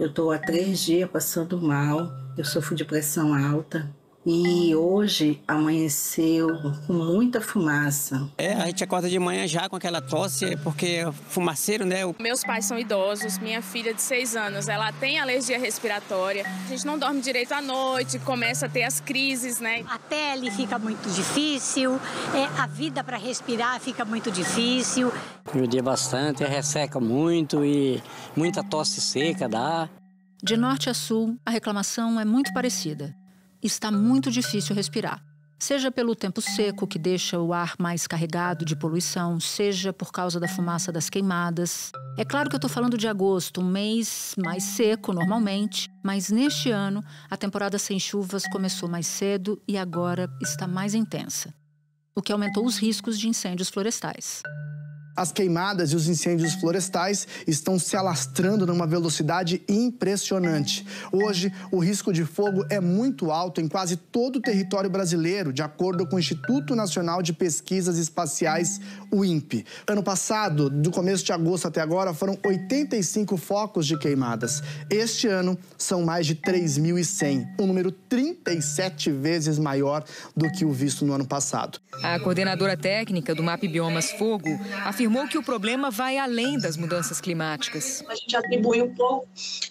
Eu estou há três dias passando mal, eu sofro de pressão alta, e hoje amanheceu com muita fumaça. É, a gente acorda de manhã já com aquela tosse, é porque é fumaceiro, né? Meus pais são idosos, minha filha de seis anos, ela tem alergia respiratória. A gente não dorme direito à noite, começa a ter as crises, né? A pele fica muito difícil, é, a vida para respirar fica muito difícil. dia bastante, resseca muito e muita tosse seca dá. De norte a sul, a reclamação é muito parecida está muito difícil respirar. Seja pelo tempo seco, que deixa o ar mais carregado de poluição, seja por causa da fumaça das queimadas. É claro que eu estou falando de agosto, um mês mais seco normalmente, mas neste ano a temporada sem chuvas começou mais cedo e agora está mais intensa, o que aumentou os riscos de incêndios florestais. As queimadas e os incêndios florestais estão se alastrando numa velocidade impressionante. Hoje, o risco de fogo é muito alto em quase todo o território brasileiro, de acordo com o Instituto Nacional de Pesquisas Espaciais, o INPE. Ano passado, do começo de agosto até agora, foram 85 focos de queimadas. Este ano, são mais de 3.100, um número 37 vezes maior do que o visto no ano passado. A coordenadora técnica do MAP Biomas Fogo afirma afirmou que o problema vai além das mudanças climáticas. A gente atribui um pouco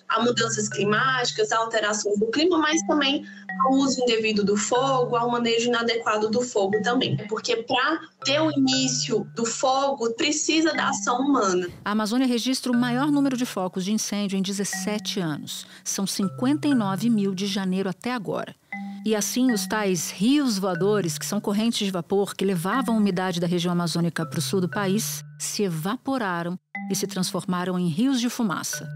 a mudanças climáticas, a alterações do clima, mas também ao uso indevido do fogo, ao manejo inadequado do fogo também. Porque para ter o início do fogo, precisa da ação humana. A Amazônia registra o maior número de focos de incêndio em 17 anos. São 59 mil de janeiro até agora. E assim, os tais rios voadores, que são correntes de vapor que levavam a umidade da região amazônica para o sul do país, se evaporaram e se transformaram em rios de fumaça.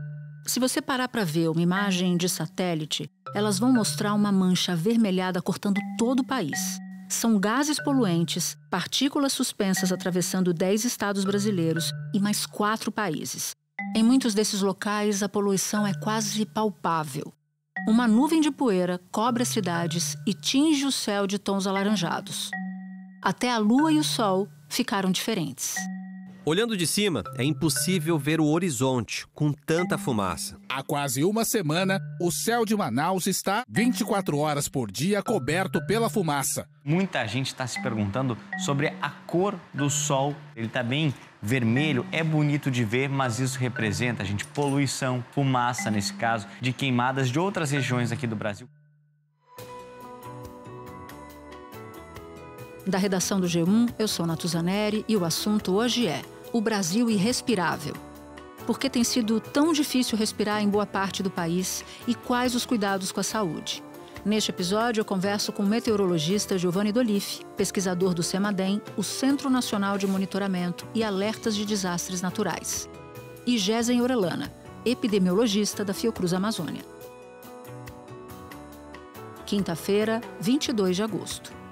Se você parar para ver uma imagem de satélite, elas vão mostrar uma mancha avermelhada cortando todo o país. São gases poluentes, partículas suspensas atravessando 10 estados brasileiros e mais quatro países. Em muitos desses locais, a poluição é quase palpável. Uma nuvem de poeira cobre as cidades e tinge o céu de tons alaranjados. Até a lua e o sol ficaram diferentes. Olhando de cima, é impossível ver o horizonte com tanta fumaça. Há quase uma semana, o céu de Manaus está 24 horas por dia coberto pela fumaça. Muita gente está se perguntando sobre a cor do sol. Ele está bem vermelho, é bonito de ver, mas isso representa, gente, poluição, fumaça nesse caso, de queimadas de outras regiões aqui do Brasil. Da redação do G1, eu sou Natuzaneri e o assunto hoje é o Brasil irrespirável. Por que tem sido tão difícil respirar em boa parte do país e quais os cuidados com a saúde? Neste episódio, eu converso com o meteorologista Giovanni Dolife, pesquisador do CEMADEM, o Centro Nacional de Monitoramento e Alertas de Desastres Naturais, e Gesen Orelana, epidemiologista da Fiocruz Amazônia. Quinta-feira, 22 de agosto.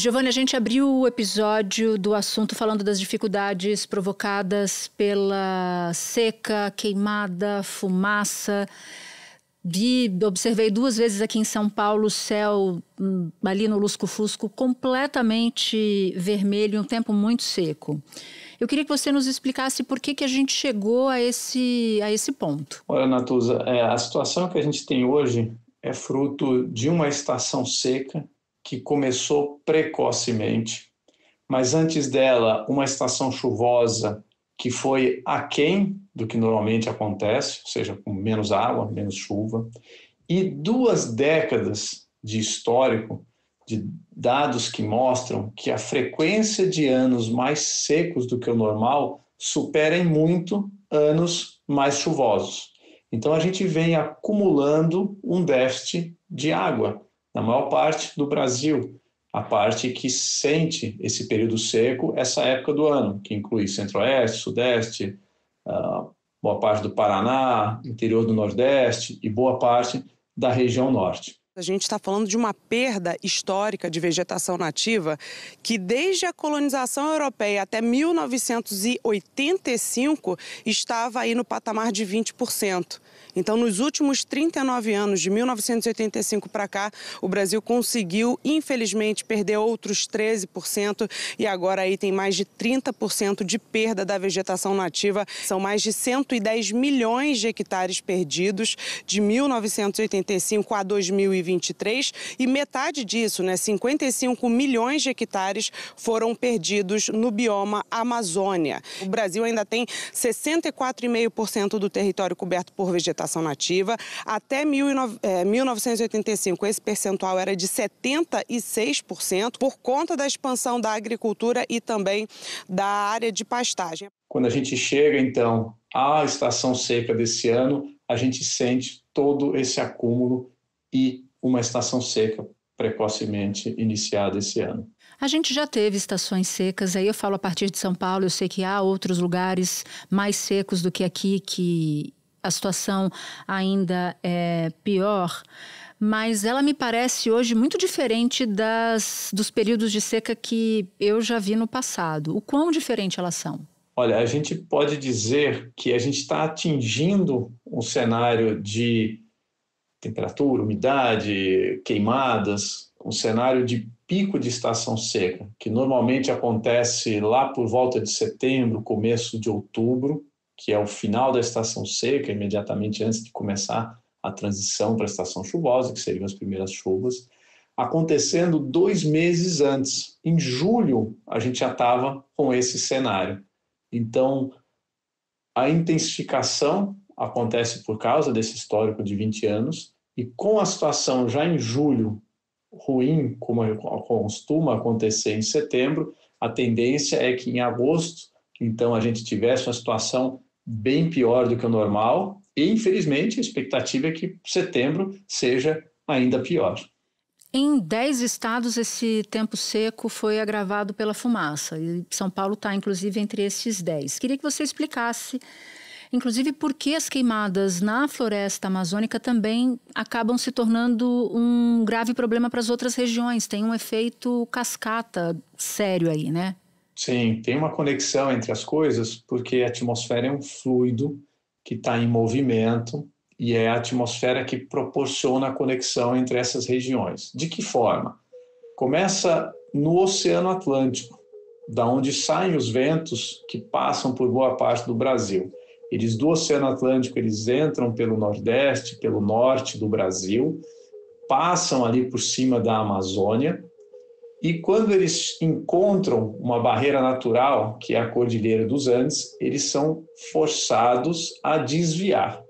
Giovanni, a gente abriu o episódio do assunto falando das dificuldades provocadas pela seca, queimada, fumaça. Vi, observei duas vezes aqui em São Paulo o céu hum, ali no Lusco-Fusco completamente vermelho, um tempo muito seco. Eu queria que você nos explicasse por que, que a gente chegou a esse, a esse ponto. Olha, Natuza, é, a situação que a gente tem hoje é fruto de uma estação seca que começou precocemente, mas antes dela, uma estação chuvosa que foi aquém do que normalmente acontece, ou seja, com menos água, menos chuva, e duas décadas de histórico de dados que mostram que a frequência de anos mais secos do que o normal superem muito anos mais chuvosos. Então a gente vem acumulando um déficit de água na maior parte do Brasil, a parte que sente esse período seco, essa época do ano, que inclui centro-oeste, sudeste, ah, boa parte do Paraná, interior do Nordeste e boa parte da região norte. A gente está falando de uma perda histórica de vegetação nativa que, desde a colonização europeia até 1985, estava aí no patamar de 20%. Então, nos últimos 39 anos, de 1985 para cá, o Brasil conseguiu, infelizmente, perder outros 13% e agora aí tem mais de 30% de perda da vegetação nativa. São mais de 110 milhões de hectares perdidos de 1985 a 2020. 2023 e metade disso, né, 55 milhões de hectares, foram perdidos no bioma Amazônia. O Brasil ainda tem 64,5% do território coberto por vegetação nativa. Até 1985, eh, esse percentual era de 76% por conta da expansão da agricultura e também da área de pastagem. Quando a gente chega, então, à estação seca desse ano, a gente sente todo esse acúmulo e uma estação seca precocemente iniciada esse ano. A gente já teve estações secas, aí eu falo a partir de São Paulo, eu sei que há outros lugares mais secos do que aqui que a situação ainda é pior, mas ela me parece hoje muito diferente das dos períodos de seca que eu já vi no passado. O quão diferente elas são? Olha, a gente pode dizer que a gente está atingindo um cenário de temperatura, umidade, queimadas, um cenário de pico de estação seca, que normalmente acontece lá por volta de setembro, começo de outubro, que é o final da estação seca, imediatamente antes de começar a transição para a estação chuvosa, que seriam as primeiras chuvas, acontecendo dois meses antes. Em julho, a gente já estava com esse cenário. Então, a intensificação acontece por causa desse histórico de 20 anos, e com a situação já em julho ruim, como costuma acontecer em setembro, a tendência é que em agosto, então, a gente tivesse uma situação bem pior do que o normal, e infelizmente a expectativa é que setembro seja ainda pior. Em 10 estados, esse tempo seco foi agravado pela fumaça, e São Paulo está, inclusive, entre esses 10. Queria que você explicasse inclusive porque as queimadas na floresta amazônica também acabam se tornando um grave problema para as outras regiões, tem um efeito cascata sério aí, né? Sim, tem uma conexão entre as coisas, porque a atmosfera é um fluido que está em movimento e é a atmosfera que proporciona a conexão entre essas regiões. De que forma? Começa no Oceano Atlântico, da onde saem os ventos que passam por boa parte do Brasil. Eles do Oceano Atlântico, eles entram pelo Nordeste, pelo Norte do Brasil, passam ali por cima da Amazônia, e quando eles encontram uma barreira natural, que é a Cordilheira dos Andes, eles são forçados a desviar.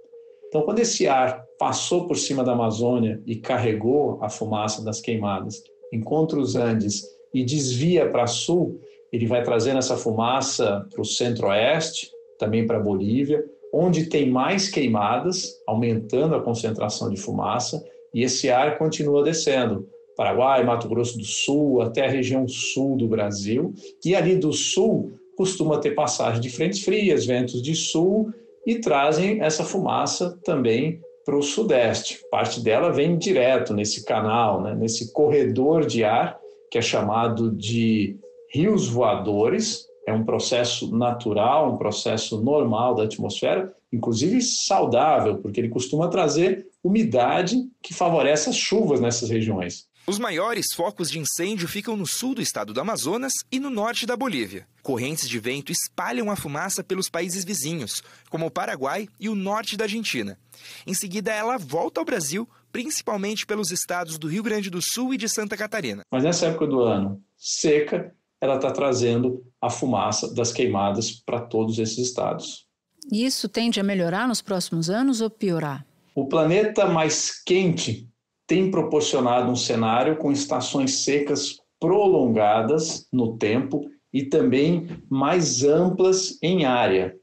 Então, quando esse ar passou por cima da Amazônia e carregou a fumaça das queimadas, encontra os Andes e desvia para sul, ele vai trazendo essa fumaça para o centro-oeste, também para a Bolívia, onde tem mais queimadas, aumentando a concentração de fumaça, e esse ar continua descendo. Paraguai, Mato Grosso do Sul, até a região sul do Brasil, e ali do sul costuma ter passagem de frentes frias, ventos de sul, e trazem essa fumaça também para o sudeste. Parte dela vem direto nesse canal, né, nesse corredor de ar, que é chamado de rios voadores, é um processo natural, um processo normal da atmosfera, inclusive saudável, porque ele costuma trazer umidade que favorece as chuvas nessas regiões. Os maiores focos de incêndio ficam no sul do estado do Amazonas e no norte da Bolívia. Correntes de vento espalham a fumaça pelos países vizinhos, como o Paraguai e o norte da Argentina. Em seguida, ela volta ao Brasil, principalmente pelos estados do Rio Grande do Sul e de Santa Catarina. Mas nessa época do ano, seca, ela está trazendo a fumaça das queimadas para todos esses estados. E isso tende a melhorar nos próximos anos ou piorar? O planeta mais quente tem proporcionado um cenário com estações secas prolongadas no tempo e também mais amplas em área.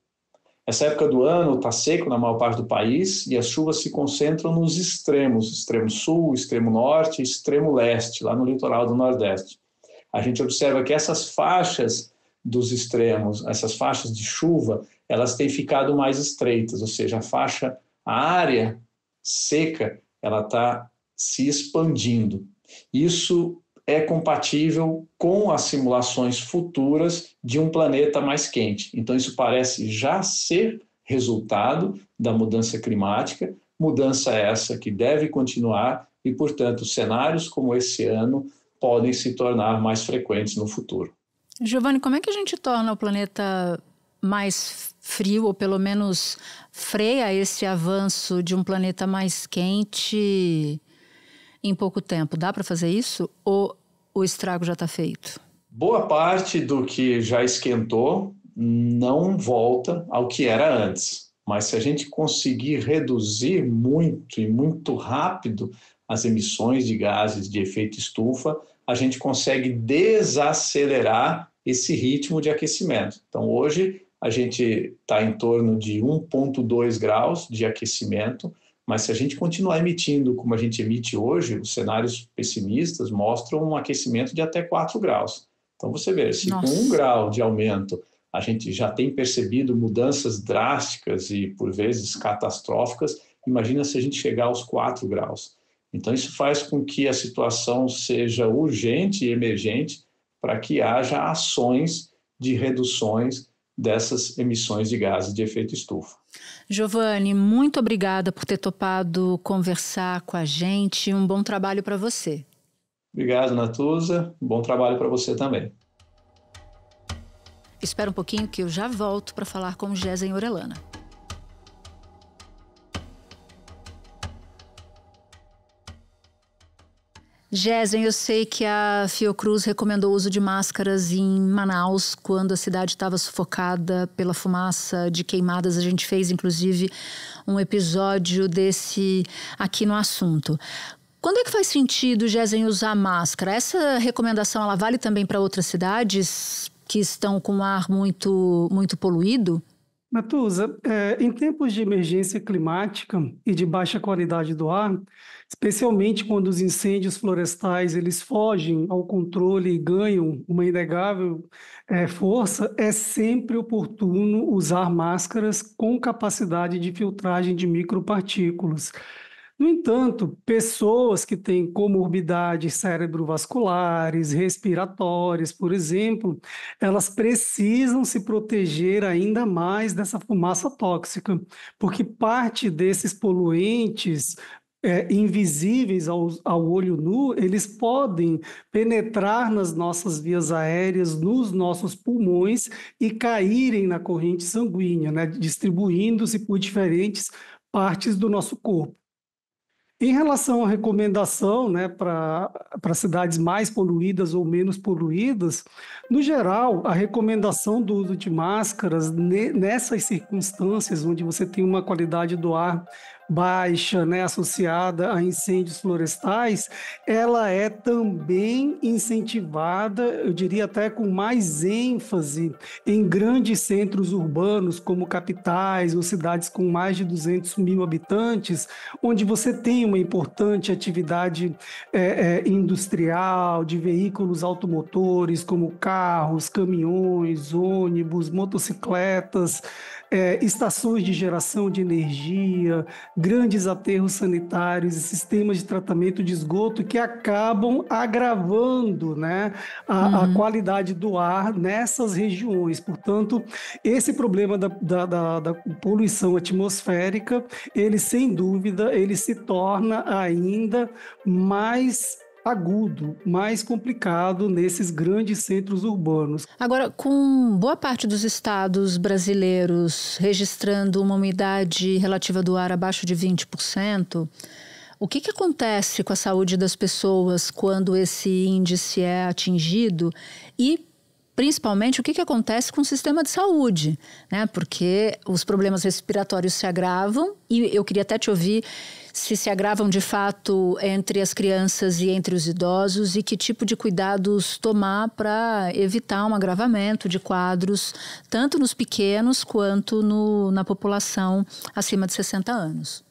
Essa época do ano está seco na maior parte do país e as chuvas se concentram nos extremos, extremo sul, extremo norte, extremo leste, lá no litoral do Nordeste a gente observa que essas faixas dos extremos, essas faixas de chuva, elas têm ficado mais estreitas, ou seja, a faixa, a área seca, ela está se expandindo. Isso é compatível com as simulações futuras de um planeta mais quente. Então, isso parece já ser resultado da mudança climática, mudança essa que deve continuar e, portanto, cenários como esse ano podem se tornar mais frequentes no futuro. Giovanni, como é que a gente torna o planeta mais frio, ou pelo menos freia esse avanço de um planeta mais quente em pouco tempo? Dá para fazer isso ou o estrago já está feito? Boa parte do que já esquentou não volta ao que era antes. Mas se a gente conseguir reduzir muito e muito rápido, as emissões de gases de efeito estufa, a gente consegue desacelerar esse ritmo de aquecimento. Então, hoje, a gente está em torno de 1,2 graus de aquecimento, mas se a gente continuar emitindo como a gente emite hoje, os cenários pessimistas mostram um aquecimento de até 4 graus. Então, você vê, se Nossa. com um grau de aumento a gente já tem percebido mudanças drásticas e, por vezes, catastróficas, imagina se a gente chegar aos 4 graus. Então, isso faz com que a situação seja urgente e emergente para que haja ações de reduções dessas emissões de gases de efeito estufa. Giovanni, muito obrigada por ter topado conversar com a gente. Um bom trabalho para você. Obrigado, Natuza. Bom trabalho para você também. Espera um pouquinho que eu já volto para falar com Gésen Orelana. Gesen, eu sei que a Fiocruz recomendou o uso de máscaras em Manaus quando a cidade estava sufocada pela fumaça de queimadas. A gente fez, inclusive, um episódio desse aqui no assunto. Quando é que faz sentido, Gesen, usar máscara? Essa recomendação ela vale também para outras cidades que estão com o ar muito, muito poluído? Natuza, é, em tempos de emergência climática e de baixa qualidade do ar, especialmente quando os incêndios florestais eles fogem ao controle e ganham uma inegável é, força, é sempre oportuno usar máscaras com capacidade de filtragem de micropartículas. No entanto, pessoas que têm comorbidades cerebrovasculares, respiratórias, por exemplo, elas precisam se proteger ainda mais dessa fumaça tóxica, porque parte desses poluentes é, invisíveis ao, ao, olho nu, eles podem penetrar nas nossas vias aéreas, nos nossos pulmões e caírem na corrente sanguínea, né? distribuindo-se por diferentes partes do nosso corpo. Em relação à recomendação né, para cidades mais poluídas ou menos poluídas, no geral, a recomendação do uso de máscaras ne, nessas circunstâncias onde você tem uma qualidade do ar baixa, né, associada a incêndios florestais, ela é também incentivada, eu diria até com mais ênfase, em grandes centros urbanos, como capitais ou cidades com mais de 200 mil habitantes, onde você tem uma importante atividade é, é, industrial, de veículos automotores, como carros, caminhões, ônibus, motocicletas é, estações de geração de energia, grandes aterros sanitários e sistemas de tratamento de esgoto que acabam agravando né, a, uhum. a qualidade do ar nessas regiões. Portanto, esse problema da, da, da, da, poluição atmosférica, ele sem dúvida, ele se torna ainda mais agudo, mais complicado nesses grandes centros urbanos. Agora, com boa parte dos estados brasileiros registrando uma umidade relativa do ar abaixo de 20%, o que, que acontece com a saúde das pessoas quando esse índice é atingido? E principalmente o que, que acontece com o sistema de saúde, né? Porque os problemas respiratórios se agravam e eu queria até te ouvir se se agravam de fato entre as crianças e entre os idosos e que tipo de cuidados tomar para evitar um agravamento de quadros, tanto nos pequenos quanto no, na população acima de 60 anos.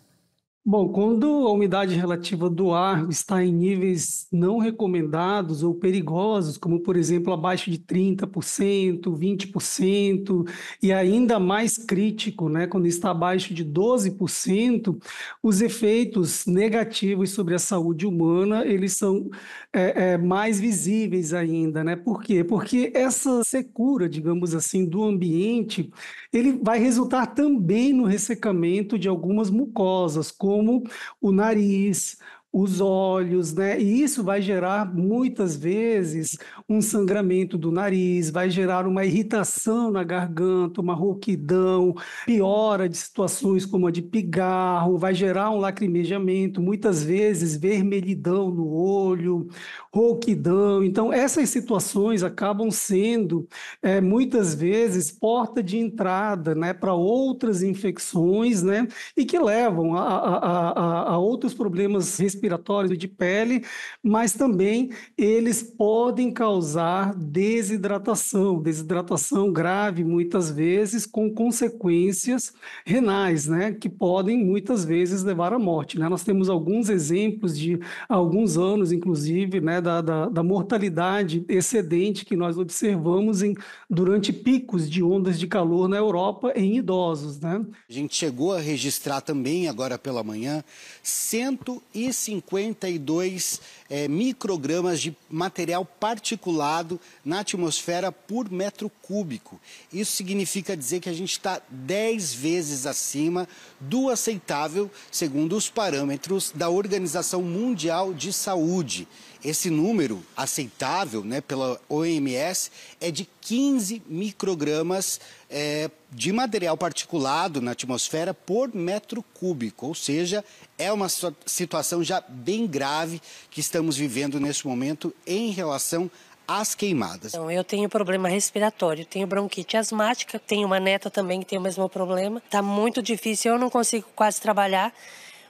Bom, quando a umidade relativa do ar está em níveis não recomendados ou perigosos, como por exemplo abaixo de 30%, 20% e ainda mais crítico, né, quando está abaixo de 12%, os efeitos negativos sobre a saúde humana eles são é, é, mais visíveis ainda, né? Por quê? Porque essa secura, digamos assim, do ambiente, ele vai resultar também no ressecamento de algumas mucosas, como como o nariz, os olhos, né? E isso vai gerar muitas vezes um sangramento do nariz, vai gerar uma irritação na garganta, uma rouquidão, piora de situações como a de pigarro, vai gerar um lacrimejamento, muitas vezes vermelhidão no olho, rouquidão. Então, essas situações acabam sendo é, muitas vezes porta de entrada, né, para outras infecções, né? E que levam a, a, a, a outros problemas respiratórios respiratórios e de pele, mas também eles podem causar desidratação, desidratação grave muitas vezes com consequências renais, né, que podem muitas vezes levar à morte. Né? Nós temos alguns exemplos de alguns anos, inclusive, né, da, da, da mortalidade excedente que nós observamos em, durante picos de ondas de calor na Europa em idosos. Né? A gente chegou a registrar também agora pela manhã 150 52 é, microgramas de material particulado na atmosfera por metro cúbico. Isso significa dizer que a gente está 10 vezes acima do aceitável, segundo os parâmetros da Organização Mundial de Saúde. Esse número aceitável né, pela OMS é de 15 microgramas é, de material particulado na atmosfera por metro cúbico, ou seja, é uma situação já bem grave que está estamos vivendo neste momento em relação às queimadas. Então, eu tenho problema respiratório, tenho bronquite asmática, tenho uma neta também que tem o mesmo problema. Está muito difícil, eu não consigo quase trabalhar.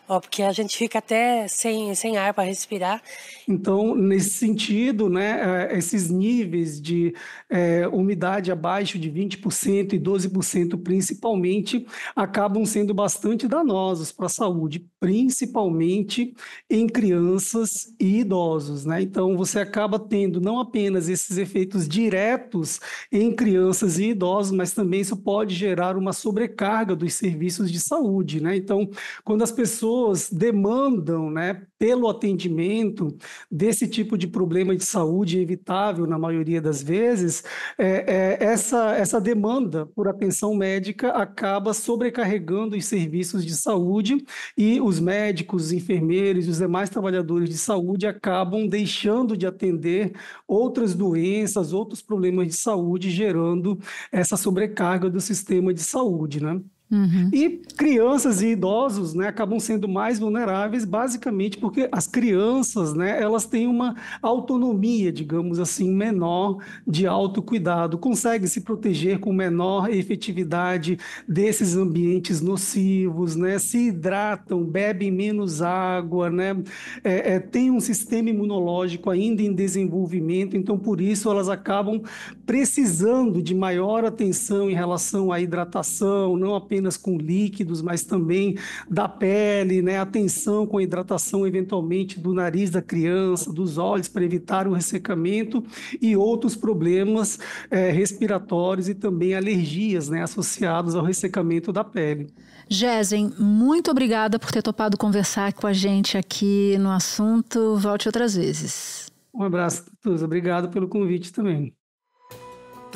Ó, porque a gente fica até sem, sem ar para respirar. Então, nesse sentido, né, eh, esses níveis de é, umidade abaixo de 20% e 12% principalmente acabam sendo bastante danosos para a saúde, principalmente em crianças e idosos. Né? Então, você acaba tendo não apenas esses efeitos diretos em crianças e idosos, mas também isso pode gerar uma sobrecarga dos serviços de saúde. Né? Então, quando as pessoas pessoas demandam, né, pelo atendimento desse tipo de problema de saúde evitável na maioria das vezes, é, é, essa, essa demanda por atenção médica acaba sobrecarregando os serviços de saúde e os médicos, os enfermeiros e os demais trabalhadores de saúde acabam deixando de atender outras doenças, outros problemas de saúde, gerando essa sobrecarga do sistema de saúde, né? Uhum. E crianças e idosos né, acabam sendo mais vulneráveis, basicamente porque as crianças né, elas têm uma autonomia, digamos assim, menor de autocuidado, conseguem se proteger com menor efetividade desses ambientes nocivos, né, se hidratam, bebem menos água, né, é, é, tem um sistema imunológico ainda em desenvolvimento, então por isso elas acabam precisando de maior atenção em relação à hidratação, não apenas apenas com líquidos, mas também da pele, né? Atenção com a hidratação eventualmente do nariz da criança, dos olhos para evitar o ressecamento e outros problemas é, respiratórios e também alergias, né? Associados ao ressecamento da pele. Gesen, muito obrigada por ter topado conversar com a gente aqui no assunto. Volte outras vezes. Um abraço, Tuza. Obrigado pelo convite também.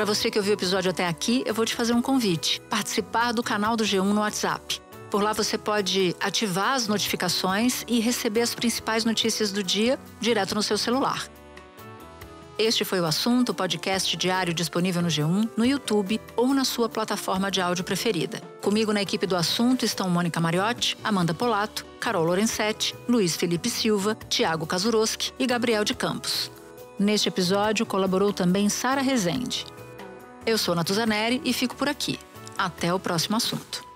Para você que ouviu o episódio até aqui, eu vou te fazer um convite: participar do canal do G1 no WhatsApp. Por lá você pode ativar as notificações e receber as principais notícias do dia direto no seu celular. Este foi o assunto, podcast diário disponível no G1, no YouTube ou na sua plataforma de áudio preferida. Comigo na equipe do assunto estão Mônica Mariotti, Amanda Polato, Carol Lorenzetti, Luiz Felipe Silva, Tiago Kazuroski e Gabriel de Campos. Neste episódio colaborou também Sara Rezende. Eu sou Natuzaneri e fico por aqui. Até o próximo assunto.